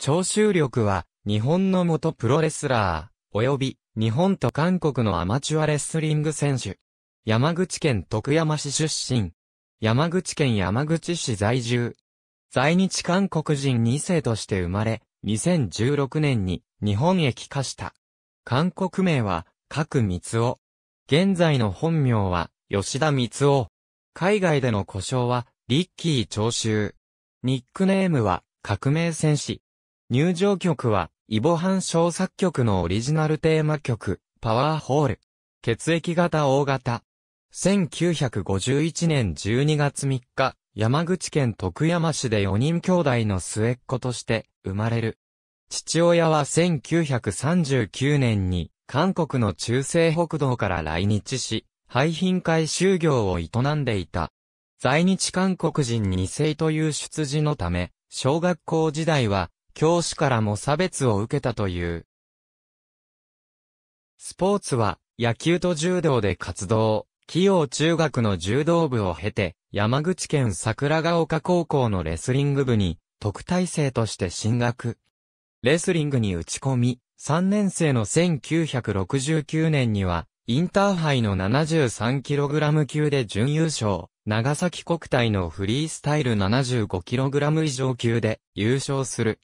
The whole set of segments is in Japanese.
徴収力は、日本の元プロレスラー、及び、日本と韓国のアマチュアレスリング選手。山口県徳山市出身。山口県山口市在住。在日韓国人2世として生まれ、2016年に日本へ帰化した。韓国名は、三つ夫。現在の本名は、吉田つ夫。海外での故障は、リッキー徴収。ニックネームは、革命戦士。入場曲は、イボハン小作曲のオリジナルテーマ曲、パワーホール。血液型大型。1951年12月3日、山口県徳山市で4人兄弟の末っ子として生まれる。父親は1939年に韓国の中西北道から来日し、廃品会就業を営んでいた。在日韓国人2世という出自のため、小学校時代は教師からも差別を受けたという。スポーツは、野球と柔道で活動、企業中学の柔道部を経て、山口県桜ヶ丘高校のレスリング部に、特待生として進学。レスリングに打ち込み、3年生の1969年には、インターハイの 73kg 級で準優勝、長崎国体のフリースタイル 75kg 以上級で優勝する。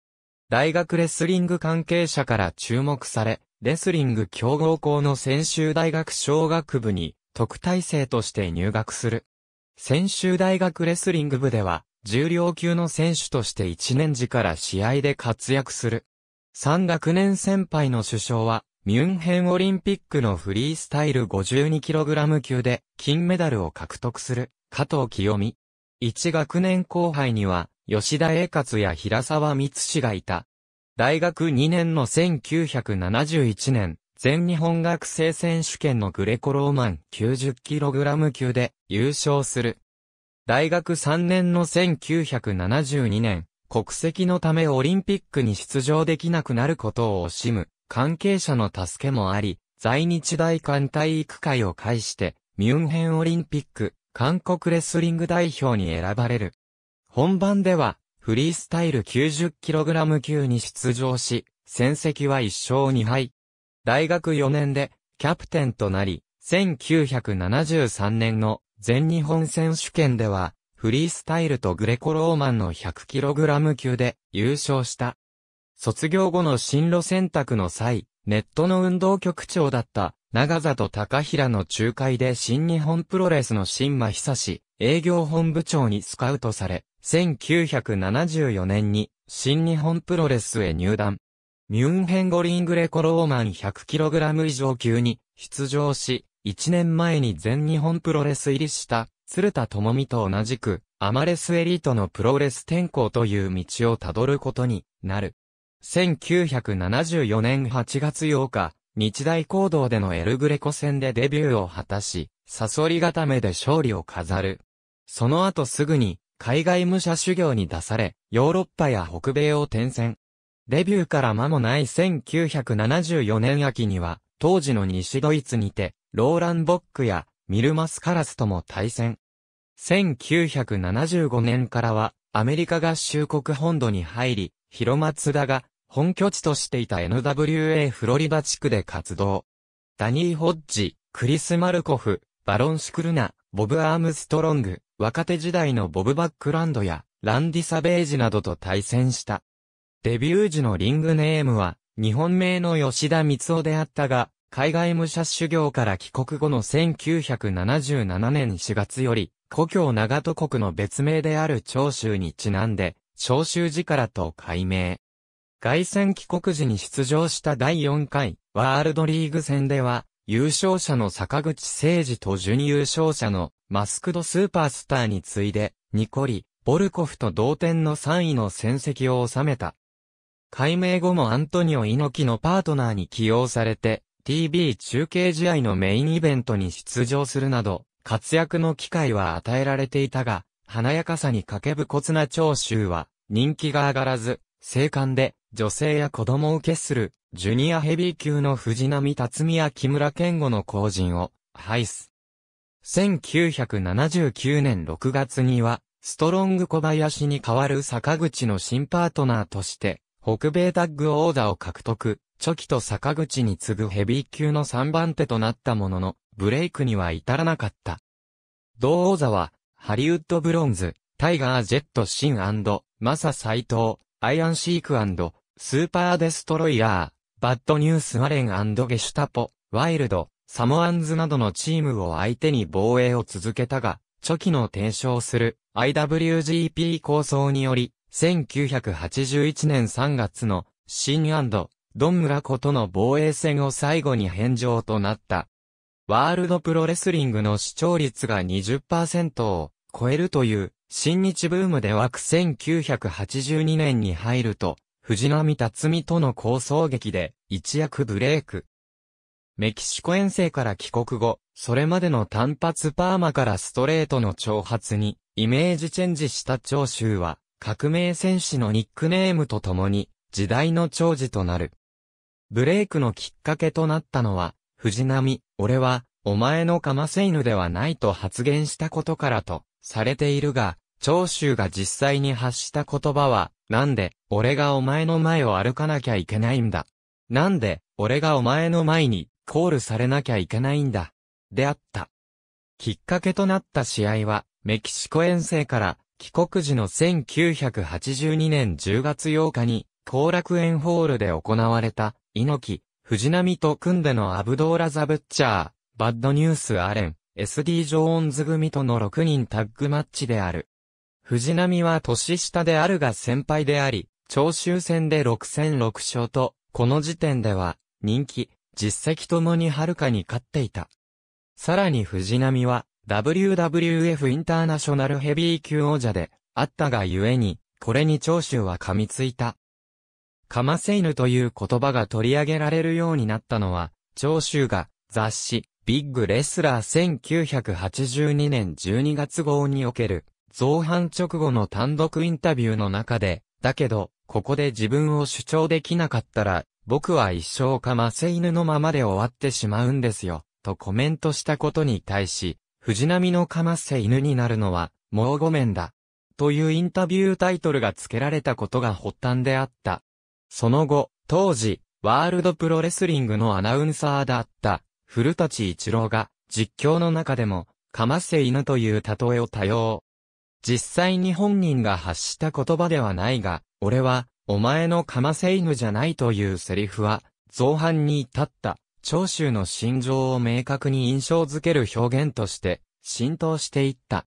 大学レスリング関係者から注目され、レスリング強豪校の専修大学小学部に特待生として入学する。専修大学レスリング部では、重量級の選手として1年時から試合で活躍する。3学年先輩の首相は、ミュンヘンオリンピックのフリースタイル 52kg 級で金メダルを獲得する加藤清美。1学年後輩には吉田栄勝や平沢光氏がいた。大学2年の1971年、全日本学生選手権のグレコローマン 90kg 級で優勝する。大学3年の1972年、国籍のためオリンピックに出場できなくなることを惜しむ関係者の助けもあり、在日大艦体育会を介して、ミュンヘンオリンピック、韓国レスリング代表に選ばれる。本番では、フリースタイル 90kg 級に出場し、戦績は1勝2敗。大学4年で、キャプテンとなり、1973年の全日本選手権では、フリースタイルとグレコローマンの 100kg 級で優勝した。卒業後の進路選択の際、ネットの運動局長だった長里高平の仲介で新日本プロレスの新馬久志営業本部長にスカウトされ、1974年に新日本プロレスへ入団。ミュンヘンゴリングレコローマン 100kg 以上級に出場し、1年前に全日本プロレス入りした鶴田智美と同じく、アマレスエリートのプロレス転向という道をたどることになる。1974年8月8日、日大行動でのエルグレコ戦でデビューを果たし、サソリ固めで勝利を飾る。その後すぐに、海外武者修行に出され、ヨーロッパや北米を転戦。デビューから間もない1974年秋には、当時の西ドイツにて、ローラン・ボックやミルマス・カラスとも対戦。1975年からは、アメリカ合衆国本土に入り、広松田が本拠地としていた NWA フロリダ地区で活動。ダニー・ホッジ、クリス・マルコフ、バロン・シュクルナ、ボブ・アームストロング、若手時代のボブ・バックランドやランディ・サベージなどと対戦した。デビュー時のリングネームは、日本名の吉田光夫であったが、海外武者修行から帰国後の1977年4月より、故郷長戸国の別名である長州にちなんで、長州寺からと改名。外戦帰国時に出場した第4回ワールドリーグ戦では、優勝者の坂口誠二と準優勝者のマスクドスーパースターに次いで、ニコリ、ボルコフと同点の3位の戦績を収めた。改名後もアントニオ猪木のパートナーに起用されて、TV 中継試合のメインイベントに出場するなど、活躍の機会は与えられていたが、華やかさに欠けぶ骨な長州は、人気が上がらず、生還で、女性や子供を決する、ジュニアヘビー級の藤波辰巳や木村健吾の後陣を、イス。1979年6月には、ストロング小林に代わる坂口の新パートナーとして、北米タッグオーダーを獲得、チョキと坂口に次ぐヘビー級の3番手となったものの、ブレイクには至らなかった。同王座は、ハリウッドブロンズ、タイガー・ジェット・シンマサ・サイトウ、アイアン・シークスーパー・デストロイヤー、バッド・ニュース・アレンゲシュタポ、ワイルド、サモアンズなどのチームを相手に防衛を続けたが、初期の提唱する IWGP 構想により、1981年3月のシンドン村子との防衛戦を最後に返上となった。ワールドプロレスリングの視聴率が20%を超えるという新日ブームで湧く1982年に入ると、藤波辰巳との構想劇で一躍ブレイク。メキシコ遠征から帰国後、それまでの単発パーマからストレートの挑発に、イメージチェンジした長州は、革命戦士のニックネームとともに、時代の長寿となる。ブレイクのきっかけとなったのは、藤波、俺は、お前のカマセイヌではないと発言したことからと、されているが、長州が実際に発した言葉は、なんで、俺がお前の前を歩かなきゃいけないんだ。なんで、俺がお前の前にコールされなきゃいけないんだ。であった。きっかけとなった試合は、メキシコ遠征から帰国時の1982年10月8日に、後楽園ホールで行われた、猪木、藤波と組んでのアブドーラ・ザ・ブッチャー、バッドニュース・アレン、SD・ ジョーンズ組との6人タッグマッチである。藤波は年下であるが先輩であり、長州戦で6戦6勝と、この時点では、人気、実績ともにはるかに勝っていた。さらに藤波は WWF インターナショナルヘビー級王者であったがゆえに、これに長州は噛みついた。カマセイヌという言葉が取り上げられるようになったのは、長州が雑誌ビッグレスラー1982年12月号における造反直後の単独インタビューの中で、だけど、ここで自分を主張できなかったら、僕は一生かませ犬のままで終わってしまうんですよ、とコメントしたことに対し、藤波のかませ犬になるのは、もうごめんだ。というインタビュータイトルが付けられたことが発端であった。その後、当時、ワールドプロレスリングのアナウンサーだった、古立一郎が、実況の中でも、かませ犬という例えを多用。実際に本人が発した言葉ではないが、俺は、お前のカマセイヌじゃないというセリフは、造反に至った、長州の心情を明確に印象づける表現として、浸透していった。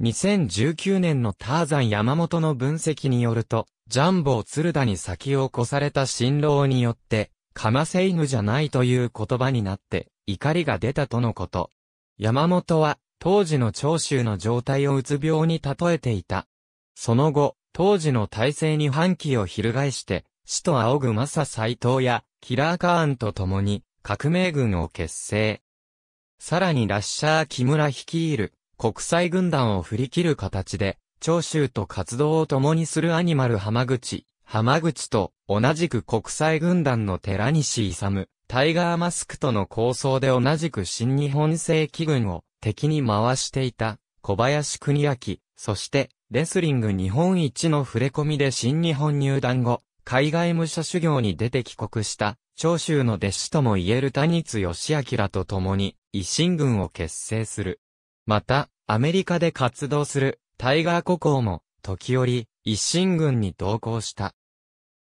2019年のターザン山本の分析によると、ジャンボ鶴田に先を越された新労によって、カマセイヌじゃないという言葉になって、怒りが出たとのこと。山本は、当時の長州の状態をうつ病に例えていた。その後、当時の体制に反旗を翻して、死と仰ぐマサ斎藤や、キラーカーンと共に、革命軍を結成。さらにラッシャー木村率いる、国際軍団を振り切る形で、長州と活動を共にするアニマル浜口、浜口と、同じく国際軍団の寺西勇、タイガーマスクとの構想で同じく新日本正規軍を敵に回していた小林国明、そしてレスリング日本一の触れ込みで新日本入団後、海外武者修行に出て帰国した、長州の弟子とも言える谷津義明と共に、維新軍を結成する。また、アメリカで活動する、タイガー国王も、時折、一新軍に同行した。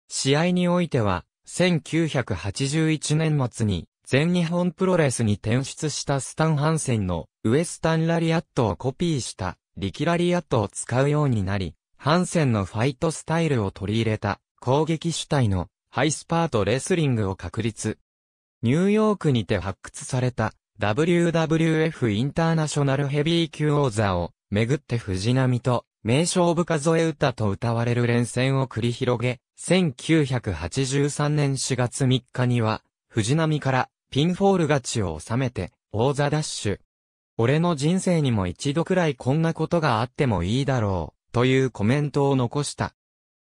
試合においては、1981年末に、全日本プロレスに転出したスタンハンセンのウエスタンラリアットをコピーしたリキラリアットを使うようになり、ハンセンのファイトスタイルを取り入れた攻撃主体のハイスパートレスリングを確立。ニューヨークにて発掘された WWF インターナショナルヘビー級王座をめぐって藤波と名勝負数え歌と歌われる連戦を繰り広げ、1983年4月3日には藤波からピンフォール勝ちを収めて王座奪取。俺の人生にも一度くらいこんなことがあってもいいだろう、というコメントを残した。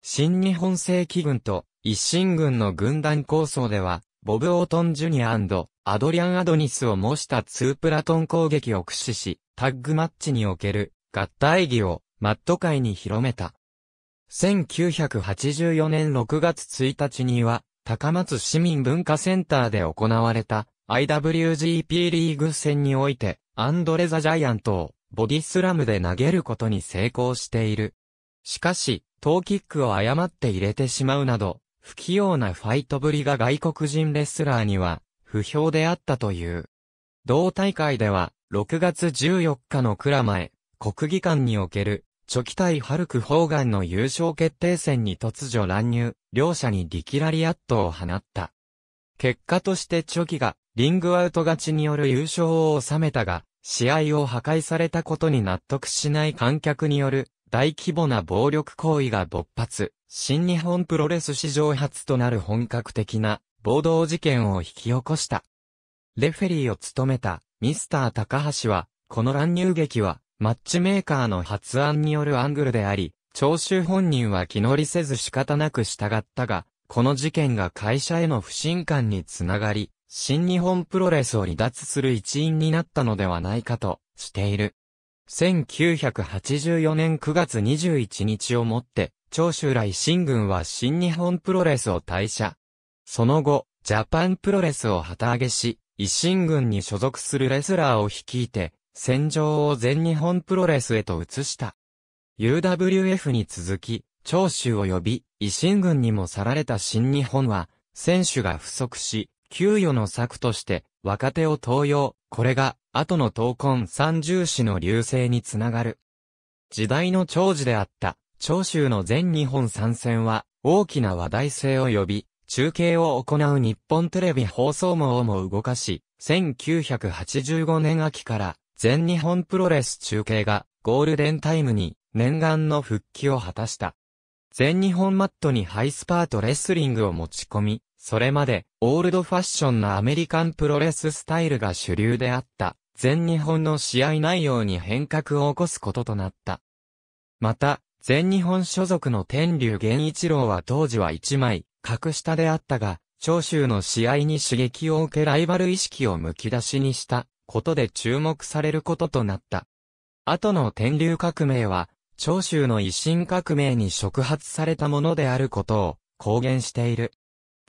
新日本正規軍と一新軍の軍団構想では、ボブ・オートン・ジュニアアドリアン・アドニスを模したツープラトン攻撃を駆使し、タッグマッチにおける合体技をマット界に広めた。1984年6月1日には、高松市民文化センターで行われた IWGP リーグ戦において、アンドレ・ザ・ジャイアントを、ボディスラムで投げることに成功している。しかし、トーキックを誤って入れてしまうなど、不器用なファイトぶりが外国人レスラーには、不評であったという。同大会では、6月14日の蔵前、国技館における、チョキ対ハルク・ホーガンの優勝決定戦に突如乱入、両者にリキラリアットを放った。結果としてチョキがリングアウト勝ちによる優勝を収めたが、試合を破壊されたことに納得しない観客による大規模な暴力行為が勃発、新日本プロレス史上初となる本格的な暴動事件を引き起こした。レフェリーを務めたミスター高橋は、この乱入劇はマッチメーカーの発案によるアングルであり、聴衆本人は気乗りせず仕方なく従ったが、この事件が会社への不信感につながり、新日本プロレスを離脱する一因になったのではないかとしている。1984年9月21日をもって、長州来新軍は新日本プロレスを退社。その後、ジャパンプロレスを旗揚げし、維新軍に所属するレスラーを率いて、戦場を全日本プロレスへと移した。UWF に続き、長州を呼び、維新軍にも去られた新日本は、選手が不足し、給与の策として若手を登用、これが後の闘魂三重士の流星につながる。時代の長寿であった長州の全日本参戦は大きな話題性を呼び、中継を行う日本テレビ放送網をも動かし、1985年秋から全日本プロレス中継がゴールデンタイムに念願の復帰を果たした。全日本マットにハイスパートレスリングを持ち込み、それまで、オールドファッションなアメリカンプロレススタイルが主流であった、全日本の試合内容に変革を起こすこととなった。また、全日本所属の天竜源一郎は当時は一枚、格下であったが、長州の試合に刺激を受けライバル意識をむき出しにしたことで注目されることとなった。後の天竜革命は、長州の維新革命に触発されたものであることを公言している。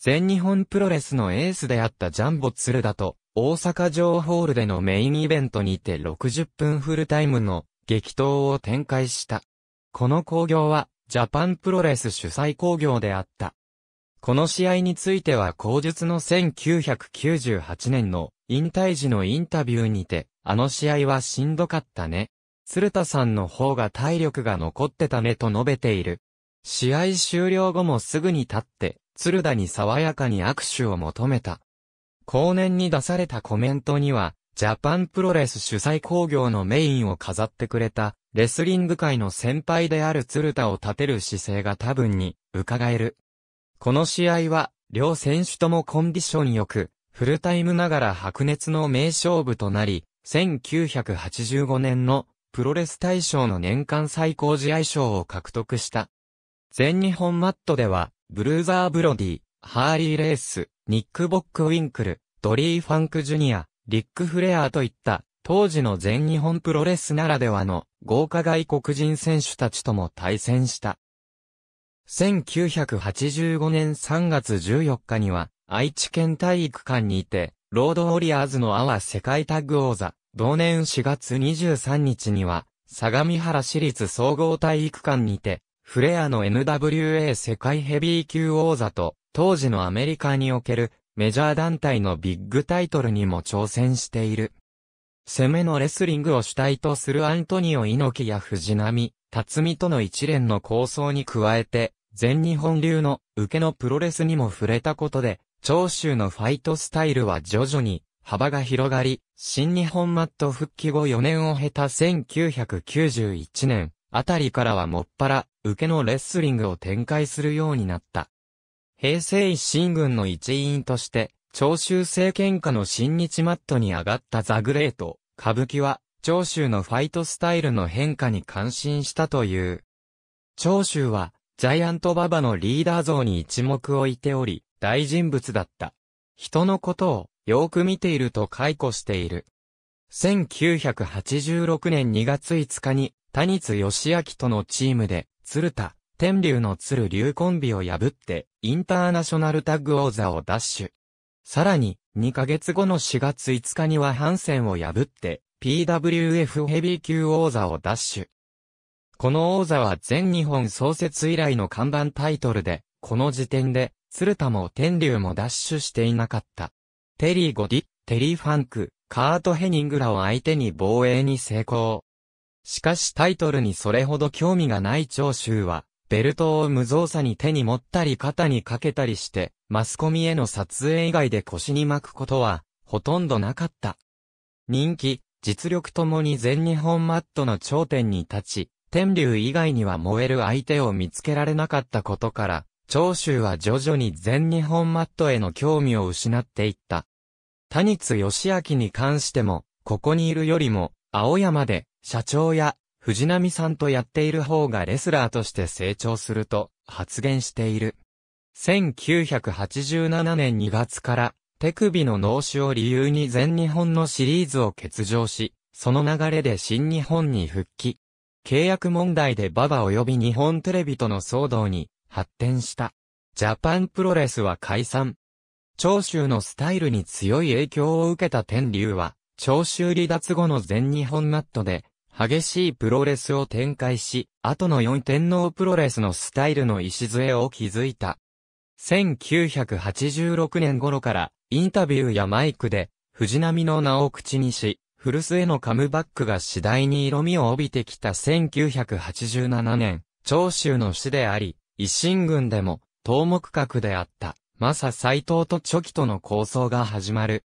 全日本プロレスのエースであったジャンボ鶴田と、大阪城ホールでのメインイベントにて60分フルタイムの激闘を展開した。この興行は、ジャパンプロレス主催興行であった。この試合については後述の1998年の引退時のインタビューにて、あの試合はしんどかったね。鶴田さんの方が体力が残ってたねと述べている。試合終了後もすぐに立って、鶴田に爽やかに握手を求めた。後年に出されたコメントには、ジャパンプロレス主催工業のメインを飾ってくれた、レスリング界の先輩である鶴田を立てる姿勢が多分に、伺える。この試合は、両選手ともコンディション良く、フルタイムながら白熱の名勝負となり、1985年のプロレス大賞の年間最高試合賞を獲得した。全日本マットでは、ブルーザー・ブロディ、ハーリー・レース、ニック・ボック・ウィンクル、ドリー・ファンク・ジュニア、リック・フレアーといった、当時の全日本プロレスならではの豪華外国人選手たちとも対戦した。1985年3月14日には、愛知県体育館にいて、ロードウォリアーズのアワ世界タッグ王座、同年4月23日には、相模原市立総合体育館にて、フレアの NWA 世界ヘビー級王座と、当時のアメリカにおけるメジャー団体のビッグタイトルにも挑戦している。攻めのレスリングを主体とするアントニオ猪木や藤波、辰巳との一連の構想に加えて、全日本流の受けのプロレスにも触れたことで、長州のファイトスタイルは徐々に幅が広がり、新日本マット復帰後4年を経た1991年、あたりからはもっぱら、受けのレスリングを展開するようになった。平成一新軍の一員として、長州政権下の新日マットに上がったザグレート、歌舞伎は、長州のファイトスタイルの変化に感心したという。長州は、ジャイアントババのリーダー像に一目置いており、大人物だった。人のことを、よく見ていると解雇している。1986年2月5日に、谷津義明とのチームで、鶴田、天竜の鶴竜コンビを破って、インターナショナルタッグ王座を奪取。さらに、2ヶ月後の4月5日にはハンセンを破って、PWF ヘビー級王座を奪取。この王座は全日本創設以来の看板タイトルで、この時点で、鶴田も天竜も奪取していなかった。テリー・ゴディ、テリー・ファンク、カート・ヘニングらを相手に防衛に成功。しかしタイトルにそれほど興味がない長州は、ベルトを無造作に手に持ったり肩にかけたりして、マスコミへの撮影以外で腰に巻くことは、ほとんどなかった。人気、実力ともに全日本マットの頂点に立ち、天竜以外には燃える相手を見つけられなかったことから、長州は徐々に全日本マットへの興味を失っていった。谷津義明に関しても、ここにいるよりも、青山で、社長や藤波さんとやっている方がレスラーとして成長すると発言している。1987年2月から手首の脳死を理由に全日本のシリーズを欠場し、その流れで新日本に復帰。契約問題で馬場及び日本テレビとの騒動に発展した。ジャパンプロレスは解散。長州のスタイルに強い影響を受けた天竜は、長州離脱後の全日本マットで激しいプロレスを展開し、後の四天王プロレスのスタイルの礎を築いた。1986年頃からインタビューやマイクで藤波の名を口にし、古巣へのカムバックが次第に色味を帯びてきた1987年、長州の死であり、維新軍でも、東目閣であった、マサ斎藤とチョキとの構想が始まる。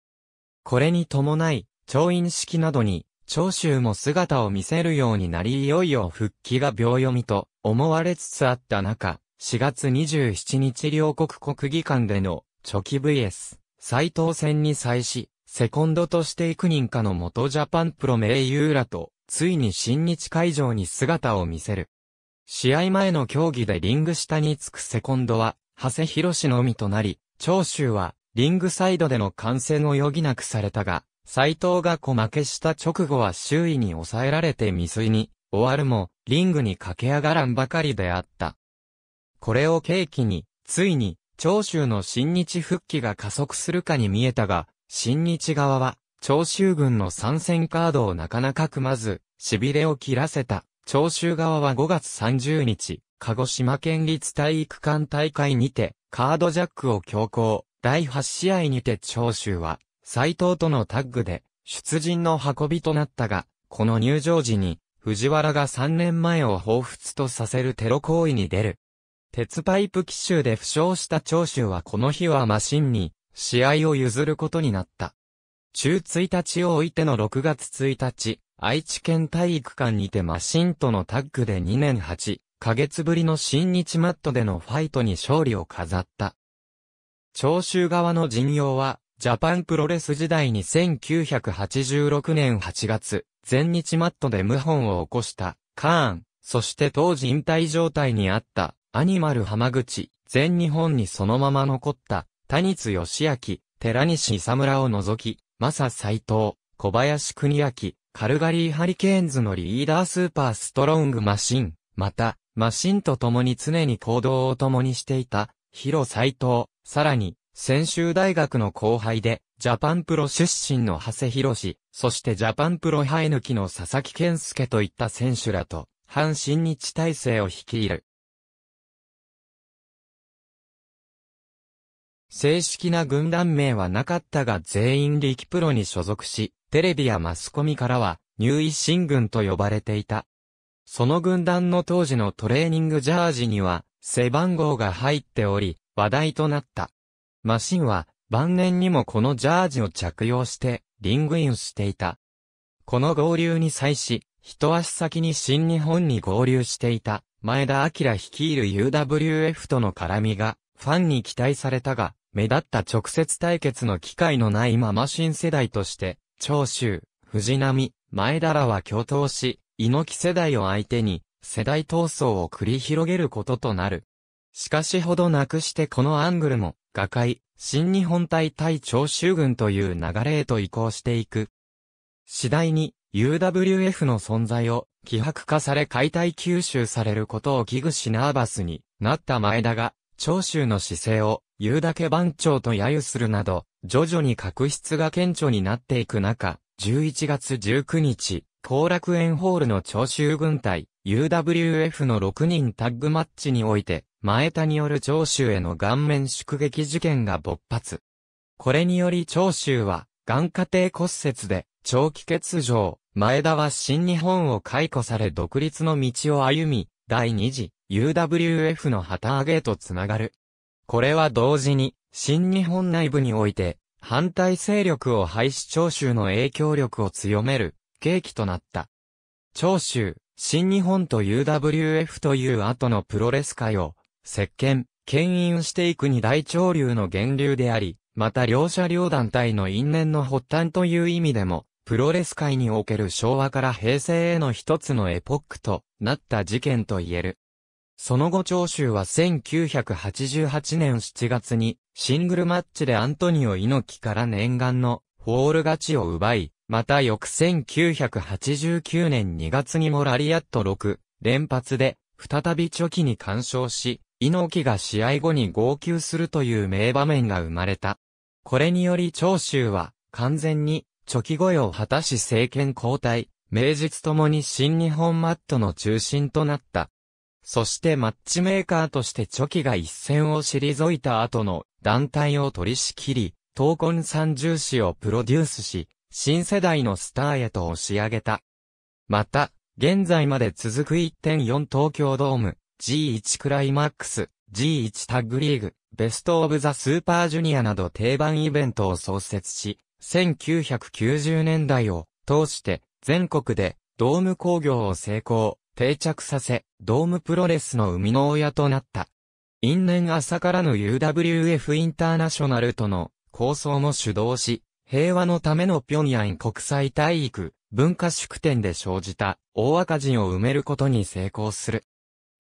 これに伴い、調印式などに、長州も姿を見せるようになりいよいよ復帰が秒読みと思われつつあった中、4月27日両国国技館でのチョキ VS 斎藤戦に際し、セコンドとして幾人かの元ジャパンプロ名優らと、ついに新日会場に姿を見せる。試合前の競技でリング下につくセコンドは、長谷博士のみとなり、長州は、リングサイドでの観戦を余儀なくされたが、斎藤が小負けした直後は周囲に抑えられて未遂に終わるも、リングに駆け上がらんばかりであった。これを契機に、ついに、長州の新日復帰が加速するかに見えたが、新日側は、長州軍の参戦カードをなかなか組まず、痺れを切らせた。長州側は5月30日、鹿児島県立体育館大会にて、カードジャックを強行、第8試合にて長州は、斎藤とのタッグで、出陣の運びとなったが、この入場時に、藤原が3年前を彷彿とさせるテロ行為に出る。鉄パイプ奇襲で負傷した長州はこの日はマシンに、試合を譲ることになった。中1日を置いての6月1日、愛知県体育館にてマシンとのタッグで2年8か月ぶりの新日マットでのファイトに勝利を飾った。長州側の陣容は、ジャパンプロレス時代に1986年8月、全日マットで謀反を起こした、カーン、そして当時引退状態にあった、アニマル浜口、全日本にそのまま残った、谷津義明、寺西佐村を除き、マサ斎藤、小林国明、カルガリーハリケーンズのリーダースーパーストロングマシン、また、マシンと共に常に行動を共にしていた、ヒロ斎藤、さらに、専修大学の後輩で、ジャパンプロ出身の長谷博士、そしてジャパンプロ生え抜きの佐々木健介といった選手らと、阪神日体制を率いる。正式な軍団名はなかったが全員力プロに所属し、テレビやマスコミからは、入位新軍と呼ばれていた。その軍団の当時のトレーニングジャージには、背番号が入っており、話題となった。マシンは晩年にもこのジャージを着用してリングインしていた。この合流に際し、一足先に新日本に合流していた前田明率いる UWF との絡みがファンに期待されたが、目立った直接対決の機会のないまま新世代として、長州、藤波、前田らは共闘し、猪木世代を相手に、世代闘争を繰り広げることとなる。しかしほどなくしてこのアングルも、画界、新日本隊対長州軍という流れへと移行していく。次第に UWF の存在を希薄化され解体吸収されることを危惧しナーバスになった前田が、長州の姿勢を言うだけ番長と揶揄するなど、徐々に確執が顕著になっていく中、11月19日、後楽園ホールの長州軍隊、UWF の6人タッグマッチにおいて、前田による長州への顔面宿撃事件が勃発。これにより長州は、眼下底骨折で、長期欠場、前田は新日本を解雇され独立の道を歩み、第二次 UWF の旗揚げとつながる。これは同時に、新日本内部において、反対勢力を廃止長州の影響力を強める、契機となった。長州、新日本と UWF という後のプロレス界を、石鹸、牽引していく二大潮流の源流であり、また両者両団体の因縁の発端という意味でも、プロレス界における昭和から平成への一つのエポックとなった事件と言える。その後長州は1988年7月にシングルマッチでアントニオ猪木から念願のホール勝ちを奪い、また翌1989年2月にもラリアット6連発で再び貯金に干渉し、猪木が試合後に号泣するという名場面が生まれた。これにより長州は完全に初期御用を果たし政権交代、名実ともに新日本マットの中心となった。そしてマッチメーカーとしてチョキが一戦を退いた後の団体を取り仕切り、闘魂三重視をプロデュースし、新世代のスターへと押し上げた。また、現在まで続く1.4東京ドーム、G1 クライマックス、G1 タッグリーグ、ベストオブザスーパージュニアなど定番イベントを創設し、1990年代を通して全国でドーム工業を成功、定着させ、ドームプロレスの生みの親となった。因縁朝からの UWF インターナショナルとの構想も主導し、平和のための平壌国際体育文化宿典で生じた大赤字を埋めることに成功する。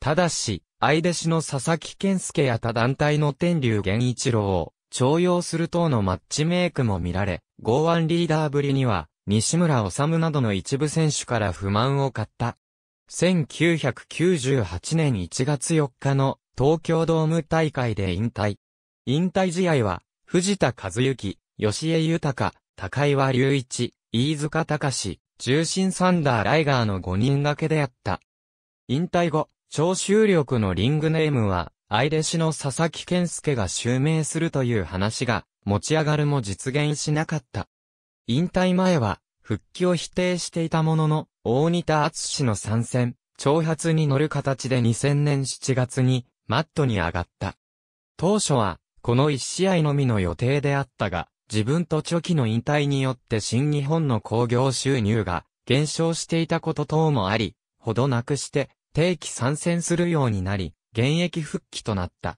ただし、相弟子の佐々木健介や他団体の天竜源一郎を徴用する等のマッチメイクも見られ、剛腕リーダーぶりには、西村治などの一部選手から不満を買った。1998年1月4日の東京ドーム大会で引退。引退試合は、藤田和幸、吉江豊、高岩隆一、飯塚隆、重心サンダーライガーの5人掛けであった。引退後、聴衆力のリングネームは、愛弟子の佐々木健介が襲名するという話が、持ち上がるも実現しなかった。引退前は、復帰を否定していたものの、大仁田厚氏の参戦、挑発に乗る形で2000年7月に、マットに上がった。当初は、この1試合のみの予定であったが、自分と初期の引退によって新日本の興行収入が減少していたこと等もあり、ほどなくして、定期参戦するようになり、現役復帰となった。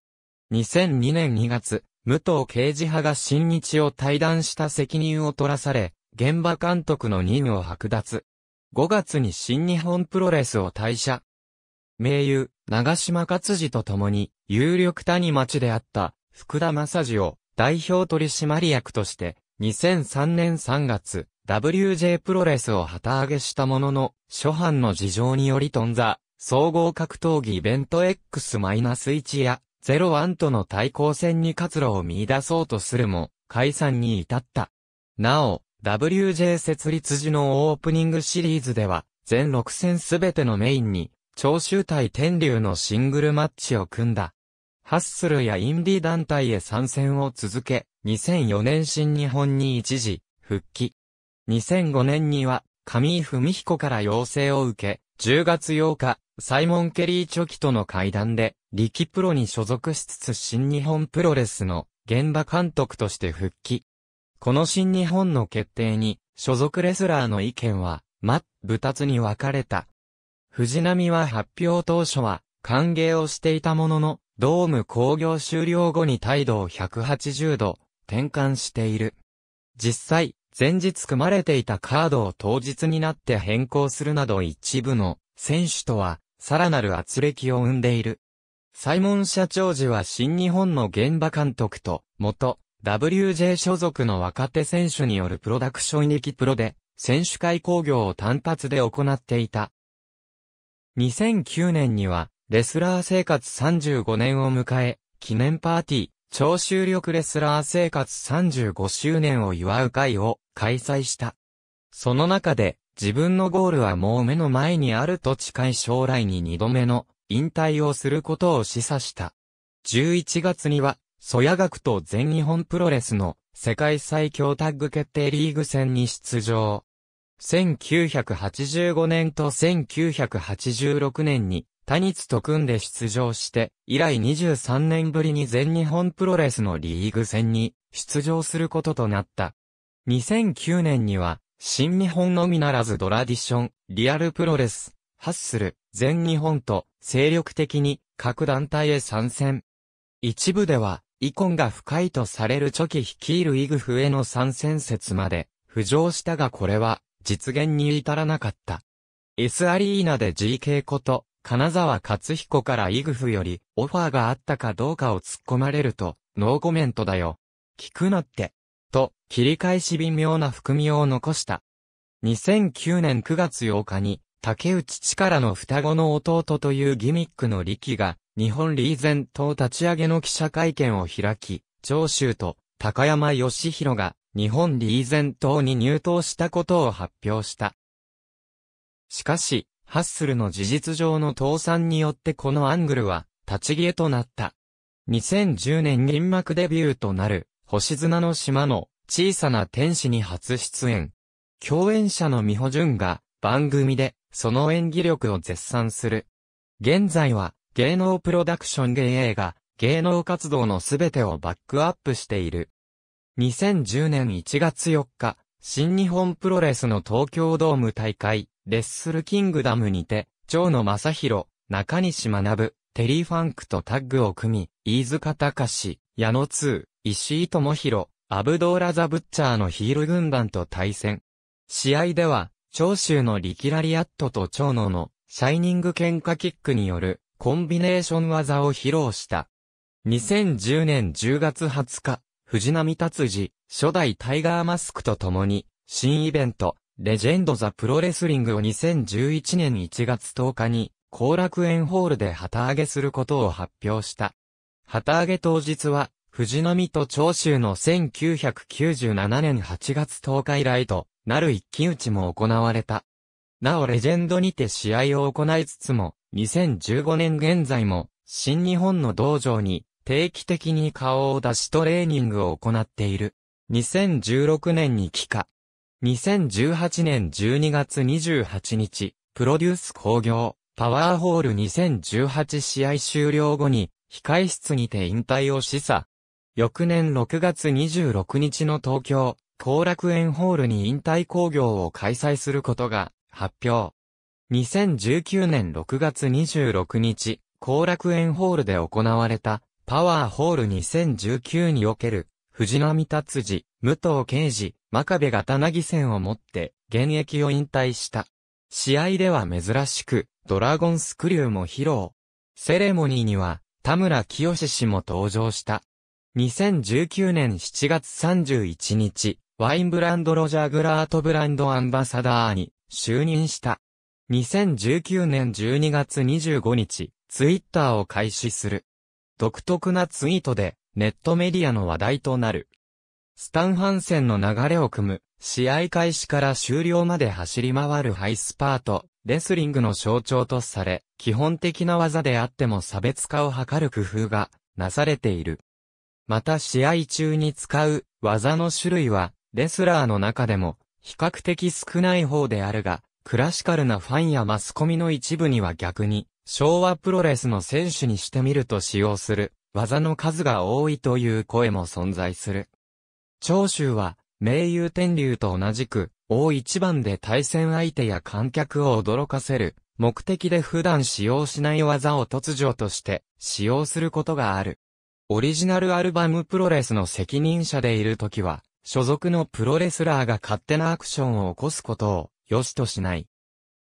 2002年2月、武藤刑事派が新日を退団した責任を取らされ、現場監督の任を剥奪。5月に新日本プロレスを退社。名優、長島勝治と共に、有力谷町であった、福田正治を代表取締役として、2003年3月、WJ プロレスを旗揚げしたものの、諸般の事情により頓挫。総合格闘技イベント X-1 や01との対抗戦に活路を見出そうとするも、解散に至った。なお、WJ 設立時のオープニングシリーズでは、全6戦すべてのメインに、長州対天竜のシングルマッチを組んだ。ハッスルやインディ団体へ参戦を続け、2004年新日本に一時、復帰。2005年には、上井文彦から要請を受け、10月8日、サイモン・ケリー・チョキとの会談で、力プロに所属しつつ新日本プロレスの現場監督として復帰。この新日本の決定に、所属レスラーの意見は、ま、二つに分かれた。藤波は発表当初は、歓迎をしていたものの、ドーム工業終了後に態度を180度、転換している。実際、前日組まれていたカードを当日になって変更するなど一部の選手とは、さらなる圧力を生んでいる。サイモン社長時は新日本の現場監督と、元、WJ 所属の若手選手によるプロダクション入りプロで、選手会興行を単発で行っていた。2009年には、レスラー生活35年を迎え、記念パーティー、長州力レスラー生活35周年を祝う会を開催した。その中で、自分のゴールはもう目の前にあると近い将来に二度目の引退をすることを示唆した。11月には、ソ谷学と全日本プロレスの世界最強タッグ決定リーグ戦に出場。1985年と1986年にタニツと組んで出場して、以来23年ぶりに全日本プロレスのリーグ戦に出場することとなった。2009年には、新日本のみならずドラディション、リアルプロレス、ハッスル、全日本と精力的に各団体へ参戦。一部では、イコンが深いとされるチョキ率いるイグフへの参戦説まで浮上したがこれは実現に至らなかった。S アリーナで GK こと金沢勝彦からイグフよりオファーがあったかどうかを突っ込まれると、ノーコメントだよ。聞くなって。と、切り返し微妙な含みを残した。2009年9月8日に、竹内力の双子の弟というギミックの力が、日本リーゼントを立ち上げの記者会見を開き、長州と高山義弘が日本リーゼントに入党したことを発表した。しかし、ハッスルの事実上の倒産によってこのアングルは、立ち消えとなった。2010年銀幕デビューとなる、星砂の島の小さな天使に初出演。共演者の美穂淳が番組でその演技力を絶賛する。現在は芸能プロダクション芸映画、芸能活動のすべてをバックアップしている。2010年1月4日、新日本プロレスの東京ドーム大会、レッスルキングダムにて、蝶野正宏、中西学、テリー・ファンクとタッグを組み、飯塚隆、矢野通、石井智弘、アブドーラ・ザ・ブッチャーのヒール軍団と対戦。試合では、長州のリキラリアットと長野のシャイニング喧嘩キックによるコンビネーション技を披露した。2010年10月20日、藤波達治、初代タイガーマスクと共に、新イベント、レジェンド・ザ・プロレスリングを2011年1月10日に、後楽園ホールで旗揚げすることを発表した。旗揚げ当日は、藤波と長州の1997年8月10日以来となる一騎打ちも行われた。なおレジェンドにて試合を行いつつも、2015年現在も、新日本の道場に定期的に顔を出しトレーニングを行っている。2016年に帰化。2018年12月28日、プロデュース工業、パワーホール2018試合終了後に、控室にて引退を示唆。翌年6月26日の東京、後楽園ホールに引退工業を開催することが発表。2019年6月26日、後楽園ホールで行われたパワーホール2019における藤波達治、武藤敬司、真壁が柳戦を持って、現役を引退した。試合では珍しく、ドラゴンスクリューも披露。セレモニーには、田村清氏も登場した。2019年7月31日、ワインブランドロジャー・グラートブランドアンバサダーに就任した。2019年12月25日、ツイッターを開始する。独特なツイートで、ネットメディアの話題となる。スタンハンセンの流れを組む、試合開始から終了まで走り回るハイスパート、レスリングの象徴とされ、基本的な技であっても差別化を図る工夫がなされている。また試合中に使う技の種類は、レスラーの中でも比較的少ない方であるが、クラシカルなファンやマスコミの一部には逆に、昭和プロレスの選手にしてみると使用する技の数が多いという声も存在する。長州は、名優天竜と同じく、大一番で対戦相手や観客を驚かせる、目的で普段使用しない技を突如として、使用することがある。オリジナルアルバムプロレスの責任者でいるときは、所属のプロレスラーが勝手なアクションを起こすことを、良しとしない。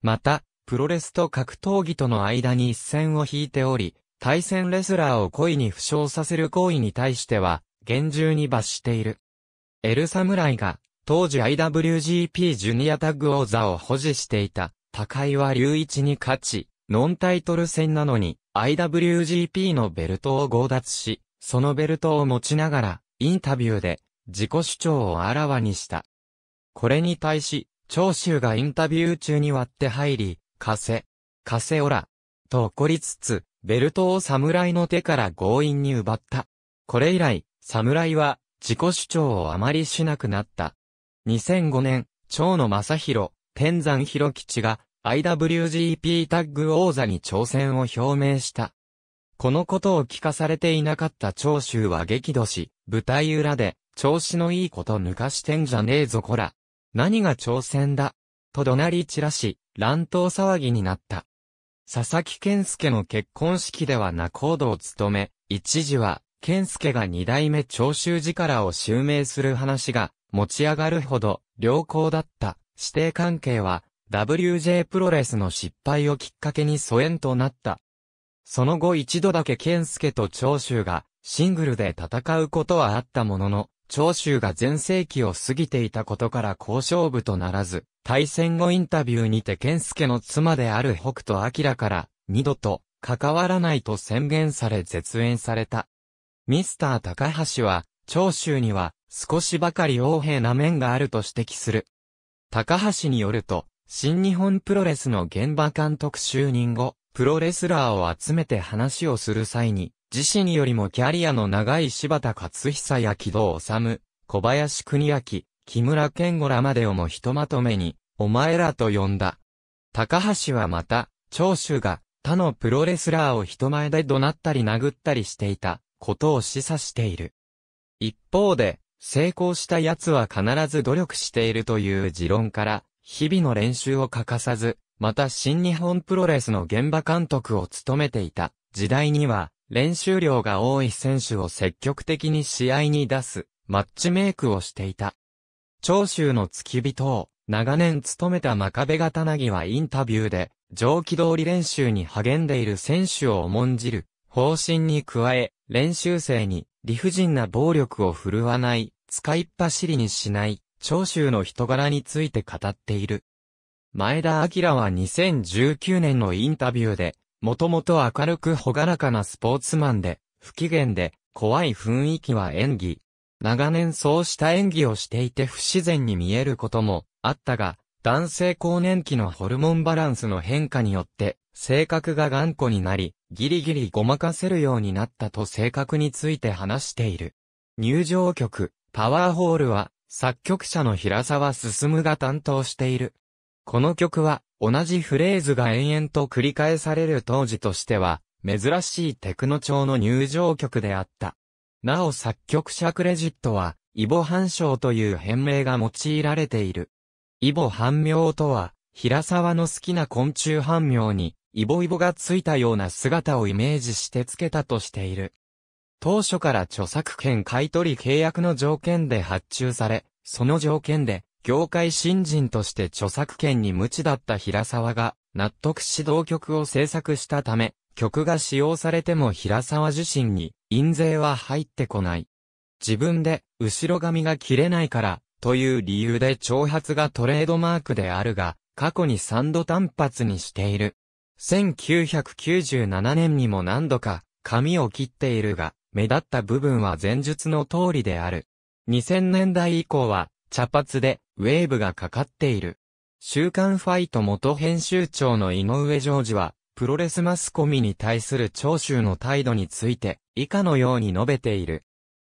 また、プロレスと格闘技との間に一線を引いており、対戦レスラーを故意に負傷させる行為に対しては、厳重に罰している。エルサムライが、当時 IWGP ジュニアタッグ王座を保持していた、高岩隆一に勝ち、ノンタイトル戦なのに、IWGP のベルトを強奪し、そのベルトを持ちながら、インタビューで、自己主張をあらわにした。これに対し、長州がインタビュー中に割って入り、カセ、カセオラ、と怒りつつ、ベルトを侍の手から強引に奪った。これ以来、侍は自己主張をあまりしなくなった。2005年、蝶野正宏、天山博吉が IWGP タッグ王座に挑戦を表明した。このことを聞かされていなかった長州は激怒し、舞台裏で、調子のいいこと抜かしてんじゃねえぞこら。何が挑戦だ。と怒鳴り散らし、乱闘騒ぎになった。佐々木健介の結婚式では仲人を務め、一時は、健介が二代目長州力を襲名する話が持ち上がるほど良好だった指定関係は WJ プロレスの失敗をきっかけに疎遠となった。その後一度だけ健介と長州がシングルで戦うことはあったものの、長州が全盛期を過ぎていたことから交渉部とならず、対戦後インタビューにて健介の妻である北斗晶から、二度と、関わらないと宣言され絶縁された。ミスター高橋は、長州には、少しばかり横柄な面があると指摘する。高橋によると、新日本プロレスの現場監督就任後、プロレスラーを集めて話をする際に、自身よりもキャリアの長い柴田勝久や木戸治、小林国明、木村健吾らまでをもひとまとめに、お前らと呼んだ。高橋はまた、長州が、他のプロレスラーを人前で怒鳴ったり殴ったりしていた、ことを示唆している。一方で、成功した奴は必ず努力しているという持論から、日々の練習を欠かさず、また新日本プロレスの現場監督を務めていた時代には、練習量が多い選手を積極的に試合に出す、マッチメイクをしていた。長州の付き人を長年務めた真壁が柳はインタビューで、上気通り練習に励んでいる選手を重んじる方針に加え、練習生に理不尽な暴力を振るわない、使いっ走りにしない、長州の人柄について語っている。前田明は2019年のインタビューで、もともと明るく朗らかなスポーツマンで、不機嫌で、怖い雰囲気は演技、長年そうした演技をしていて不自然に見えることもあったが、男性更年期のホルモンバランスの変化によって、性格が頑固になり、ギリギリごまかせるようになったと性格について話している。入場曲、パワーホールは、作曲者の平沢進が担当している。この曲は、同じフレーズが延々と繰り返される当時としては、珍しいテクノ調の入場曲であった。なお作曲者クレジットは、イボ半章という変名が用いられている。イボ半名とは、平沢の好きな昆虫半名に、イボイボがついたような姿をイメージしてつけたとしている。当初から著作権買取契約の条件で発注され、その条件で、業界新人として著作権に無知だった平沢が、納得し同曲を制作したため、曲が使用されても平沢自身に印税は入ってこない。自分で後ろ髪が切れないからという理由で長髪がトレードマークであるが、過去に3度単発にしている。1997年にも何度か髪を切っているが、目立った部分は前述の通りである。2000年代以降は茶髪でウェーブがかかっている。週刊ファイト元編集長の井上ジョージは、プロレスマスコミに対する聴衆の態度について、以下のように述べている。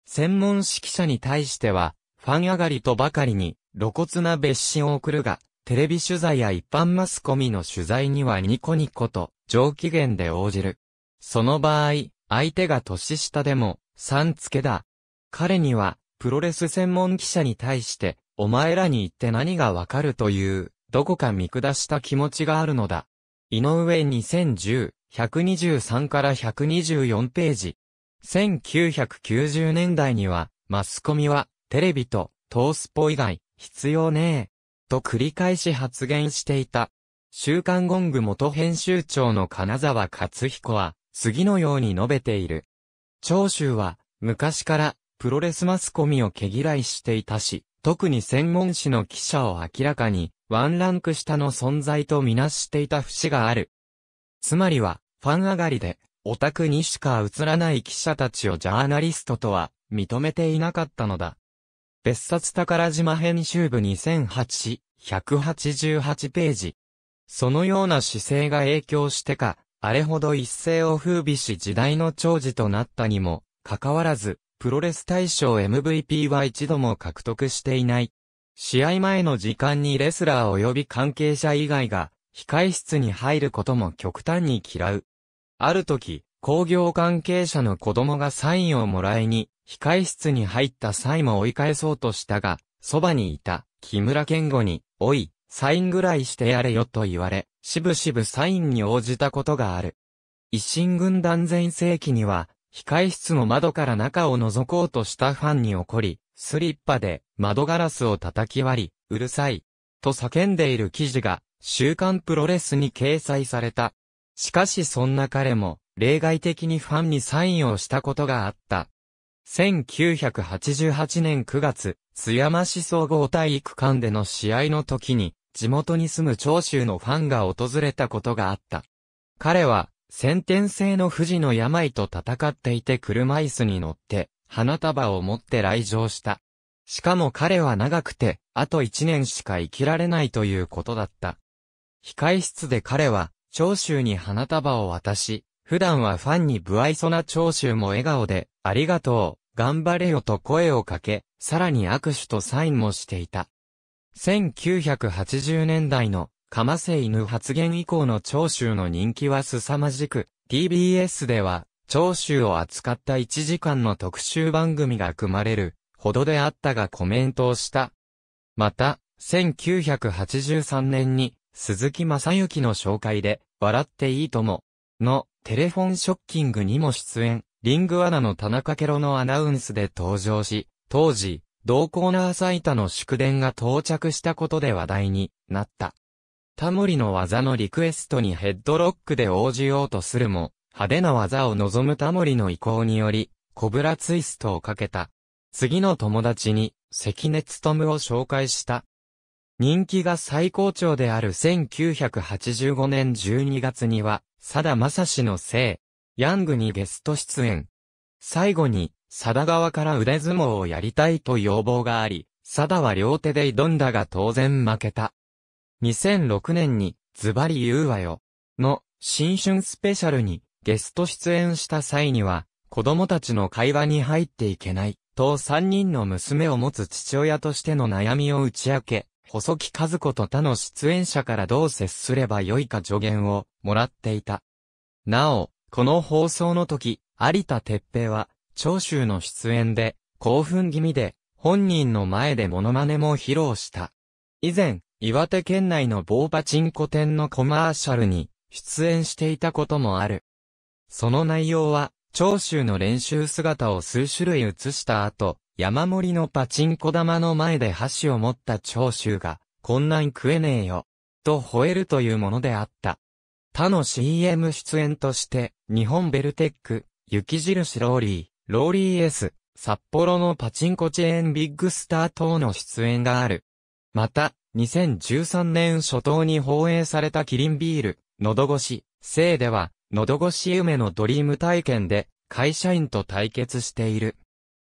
専門指揮者に対しては、ファン上がりとばかりに、露骨な別心を送るが、テレビ取材や一般マスコミの取材にはニコニコと、上機嫌で応じる。その場合、相手が年下でも、さん付けだ。彼には、プロレス専門記者に対して、お前らに言って何がわかるという、どこか見下した気持ちがあるのだ。井上2010、123から124ページ。1990年代には、マスコミは、テレビと、トースポ以外、必要ねえ。と繰り返し発言していた。週刊ゴング元編集長の金沢克彦は、次のように述べている。長州は、昔から、プロレスマスコミを毛嫌いしていたし、特に専門誌の記者を明らかに、ワンランク下の存在とみなしていた節がある。つまりは、ファン上がりで、オタクにしか映らない記者たちをジャーナリストとは認めていなかったのだ。別冊宝島編集部2008、188ページ。そのような姿勢が影響してか、あれほど一世を風靡し時代の長寿となったにも、かかわらず、プロレス大賞 MVP は一度も獲得していない。試合前の時間にレスラー及び関係者以外が、控室に入ることも極端に嫌う。ある時、工業関係者の子供がサインをもらいに、控室に入った際も追い返そうとしたが、そばにいた木村健吾に、おい、サインぐらいしてやれよと言われ、しぶしぶサインに応じたことがある。一新軍団全盛期には、控室の窓から中を覗こうとしたファンに怒り、スリッパで窓ガラスを叩き割り、うるさい、と叫んでいる記事が、週刊プロレスに掲載された。しかしそんな彼も、例外的にファンにサインをしたことがあった。1988年9月、津山市総合体育館での試合の時に、地元に住む長州のファンが訪れたことがあった。彼は、先天性の富士の病と戦っていて車椅子に乗って、花束を持って来場した。しかも彼は長くて、あと一年しか生きられないということだった。控室で彼は、長州に花束を渡し、普段はファンに不愛想な長州も笑顔で、ありがとう、頑張れよと声をかけ、さらに握手とサインもしていた。1980年代の、かませ犬発言以降の長州の人気は凄まじく、TBS では、長州を扱った1時間の特集番組が組まれるほどであったがコメントをした。また、1983年に鈴木正幸の紹介で、笑っていいとも、のテレフォンショッキングにも出演、リングアナの田中ケロのアナウンスで登場し、当時、同コーナー最多の祝電が到着したことで話題になった。タモリの技のリクエストにヘッドロックで応じようとするも、派手な技を望むタモリの意向により、コブラツイストをかけた。次の友達に、関根勤を紹介した。人気が最高潮である1985年12月には、佐田正史のい、ヤングにゲスト出演。最後に、佐田側から腕相撲をやりたいと要望があり、佐田は両手で挑んだが当然負けた。2006年に、ズバリ言うわよ。の、新春スペシャルに、ゲスト出演した際には、子供たちの会話に入っていけない、と三人の娘を持つ父親としての悩みを打ち明け、細木和子と他の出演者からどう接すればよいか助言をもらっていた。なお、この放送の時、有田哲平は、長州の出演で、興奮気味で、本人の前でモノマネも披露した。以前、岩手県内の某パチンコ店のコマーシャルに出演していたこともある。その内容は、長州の練習姿を数種類映した後、山盛りのパチンコ玉の前で箸を持った長州が、こんなん食えねえよ、と吠えるというものであった。他の CM 出演として、日本ベルテック、雪印ローリー、ローリー S、札幌のパチンコチェーンビッグスター等の出演がある。また、2013年初頭に放映されたキリンビール、喉越し、生では、喉越し夢のドリーム体験で、会社員と対決している。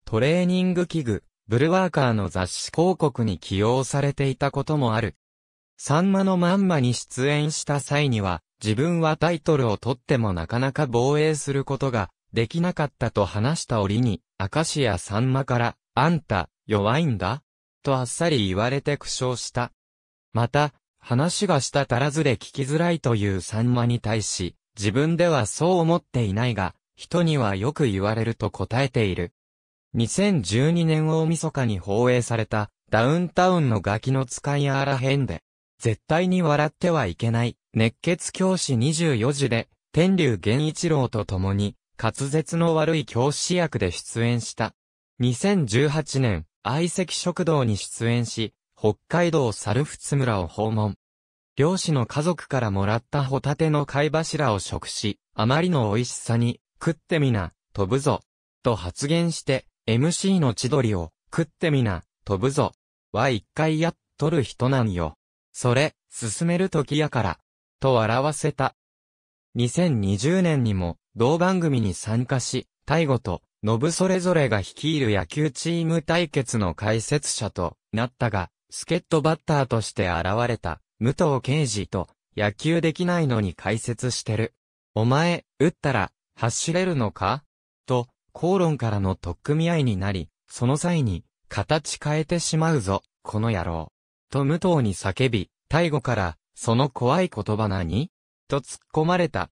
トレーニング器具、ブルワーカーの雑誌広告に起用されていたこともある。サンマのまんまに出演した際には、自分はタイトルを取ってもなかなか防衛することができなかったと話した折に、アカシアサンマから、あんた、弱いんだとあっさり言われて苦笑した。また、話がしたたらずで聞きづらいというサンマに対し、自分ではそう思っていないが、人にはよく言われると答えている。2012年大晦日に放映された、ダウンタウンのガキの使いあらへんで、絶対に笑ってはいけない、熱血教師24時で、天竜源一郎と共に、滑舌の悪い教師役で出演した。2018年、相席食堂に出演し、北海道猿払村を訪問。漁師の家族からもらったホタテの貝柱を食し、あまりの美味しさに、食ってみな、飛ぶぞ。と発言して、MC の千鳥を、食ってみな、飛ぶぞ。は一回やっとる人なんよ。それ、進める時やから。と笑わせた。2020年にも、同番組に参加し、大悟と、ノブそれぞれが率いる野球チーム対決の解説者となったが、助っ人バッターとして現れた。武藤敬司と野球できないのに解説してる。お前、打ったら、走れるのかと、口論からの取っ組み合いになり、その際に、形変えてしまうぞ、この野郎。と武藤に叫び、大悟から、その怖い言葉何と突っ込まれた。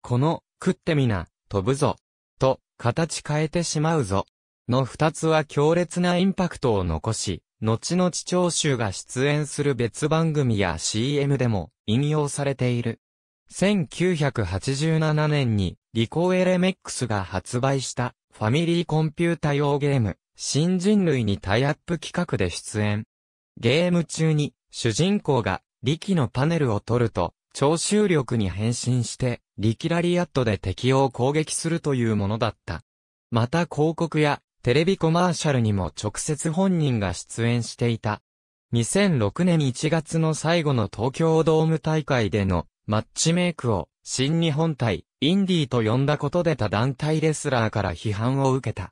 この、食ってみな、飛ぶぞ。と、形変えてしまうぞ。の二つは強烈なインパクトを残し、後々聴衆が出演する別番組や CM でも引用されている。1987年にリコーエレメックスが発売したファミリーコンピュータ用ゲーム、新人類にタイアップ企画で出演。ゲーム中に主人公が力のパネルを取ると聴衆力に変身して力ラリアットで敵を攻撃するというものだった。また広告やテレビコマーシャルにも直接本人が出演していた。2006年1月の最後の東京ドーム大会でのマッチメイクを新日本対インディーと呼んだことで他団体レスラーから批判を受けた。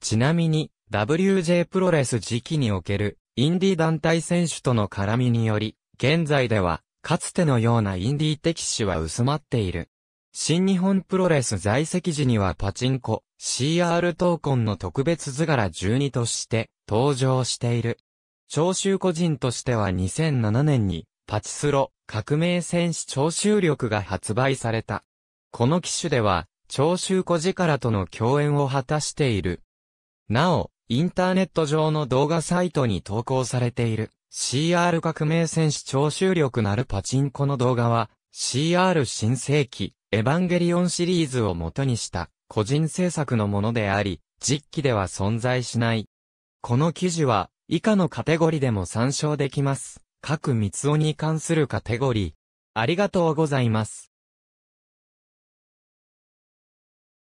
ちなみに WJ プロレス時期におけるインディ団体選手との絡みにより、現在ではかつてのようなインディ敵視は薄まっている。新日本プロレス在籍時にはパチンコ、CR 闘魂の特別図柄12として登場している。聴衆個人としては2007年にパチスロ革命戦士聴衆力が発売された。この機種では聴衆個力との共演を果たしている。なお、インターネット上の動画サイトに投稿されている CR 革命戦士聴衆力なるパチンコの動画は CR 新世紀エヴァンゲリオンシリーズを元にした個人制作のものであり、実機では存在しない。この記事は以下のカテゴリでも参照できます。各三つおに関するカテゴリー。ありがとうございます。